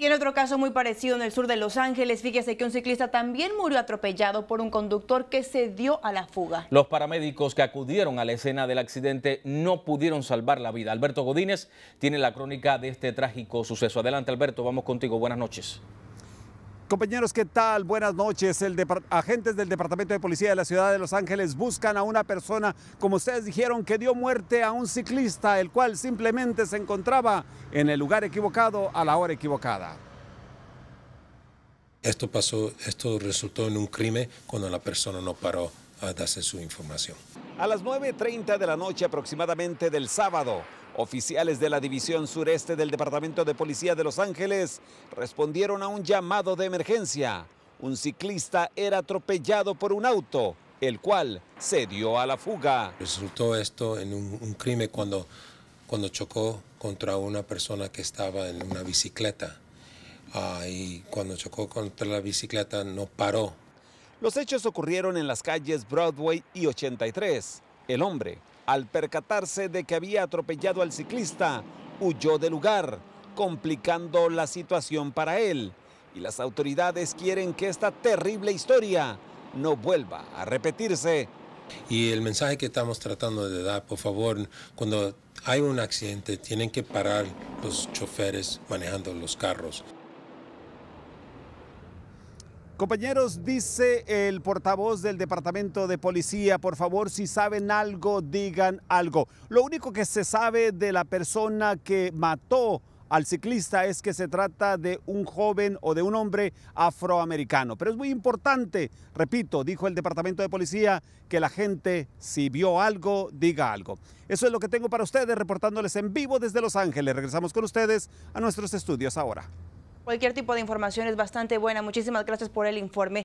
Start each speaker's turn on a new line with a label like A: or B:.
A: Y en otro caso muy parecido en el sur de Los Ángeles, fíjese que un ciclista también murió atropellado por un conductor que se dio a la fuga. Los paramédicos que acudieron a la escena del accidente no pudieron salvar la vida. Alberto Godínez tiene la crónica de este trágico suceso. Adelante Alberto, vamos contigo. Buenas noches.
B: Compañeros, ¿qué tal? Buenas noches. agentes del Departamento de Policía de la Ciudad de Los Ángeles buscan a una persona, como ustedes dijeron, que dio muerte a un ciclista, el cual simplemente se encontraba en el lugar equivocado a la hora equivocada.
C: Esto pasó, esto resultó en un crimen cuando la persona no paró a ah, darse su información.
B: A las 9.30 de la noche aproximadamente del sábado, Oficiales de la División Sureste del Departamento de Policía de Los Ángeles respondieron a un llamado de emergencia. Un ciclista era atropellado
C: por un auto, el cual se dio a la fuga. Resultó esto en un, crimen cuando, cuando chocó contra una persona que estaba en una bicicleta. Ah, y cuando chocó contra la bicicleta no paró.
B: Los hechos ocurrieron en las calles Broadway y 83. El hombre al percatarse de que había atropellado al ciclista, huyó del lugar, complicando la situación para él. Y las autoridades quieren que esta terrible historia no
C: vuelva a repetirse. Y el mensaje que estamos tratando de dar, por favor, cuando hay un accidente, tienen que parar los choferes manejando los carros.
B: Compañeros, dice el portavoz del Departamento de Policía, por favor, si saben algo, digan algo. Lo único que se sabe de la persona que mató al ciclista es que se trata de un joven o de un hombre afroamericano. Pero es muy importante, repito, dijo el Departamento de Policía, que la gente, si vio algo, diga algo. Eso es lo que tengo para ustedes, reportándoles en vivo desde Los Ángeles. Regresamos con ustedes a nuestros estudios ahora.
A: Cualquier tipo de información es bastante buena. Muchísimas gracias por el informe.